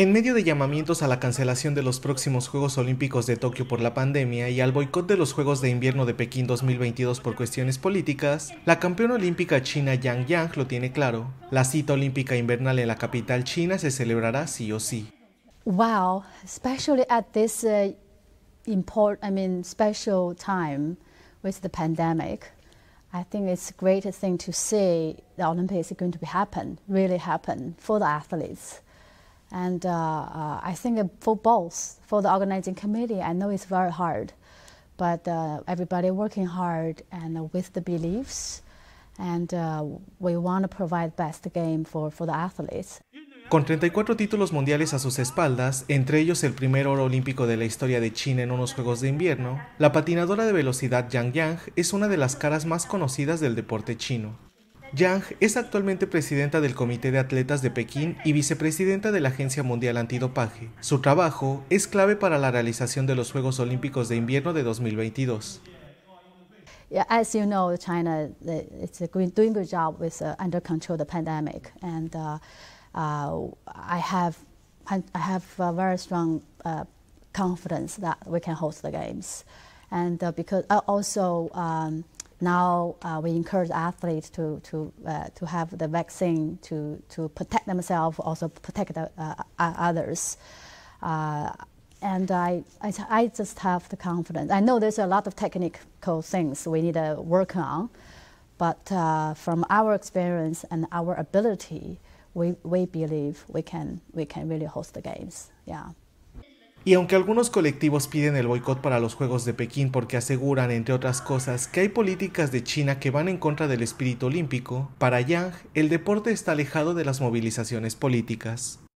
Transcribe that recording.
En medio de llamamientos a la cancelación de los próximos Juegos Olímpicos de Tokio por la pandemia y al boicot de los Juegos de Invierno de Pekín 2022 por cuestiones políticas, la campeona olímpica china Yang Yang lo tiene claro. La cita olímpica invernal en la capital china se celebrará sí o sí. Wow, especially at this uh, I mean, special time with the pandemic, I think it's a great thing to see the Olympics going to be happen, really happen for the athletes. And uh, que uh, I think for both, for the organizing committee, I know it's very hard, but uh, everybody working hard and with the beliefs, and uh, we want to provide best game for, for the athletes. Con 34 títulos mundiales a sus espaldas, entre ellos el primer oro olímpico de la historia de China en unos Juegos de Invierno, la patinadora de velocidad Yang Yang es una de las caras más conocidas del deporte chino. Yang es actualmente presidenta del Comité de Atletas de Pekín y vicepresidenta de la Agencia Mundial Antidopaje. Su trabajo es clave para la realización de los Juegos Olímpicos de Invierno de 2022. Como you know, China it's doing a good job with uh, under control the pandemic, and uh, uh, I have I have a very strong uh, confidence that we can host the games, and uh, because uh, also. Um, Now uh, we encourage athletes to, to, uh, to have the vaccine to, to protect themselves, also protect the, uh, others. Uh, and I, I, I, just have the confidence. I know there's a lot of technical things we need to work on, but uh, from our experience and our ability, we, we believe we can, we can really host the games. Yeah. Y aunque algunos colectivos piden el boicot para los Juegos de Pekín porque aseguran, entre otras cosas, que hay políticas de China que van en contra del espíritu olímpico, para Yang el deporte está alejado de las movilizaciones políticas.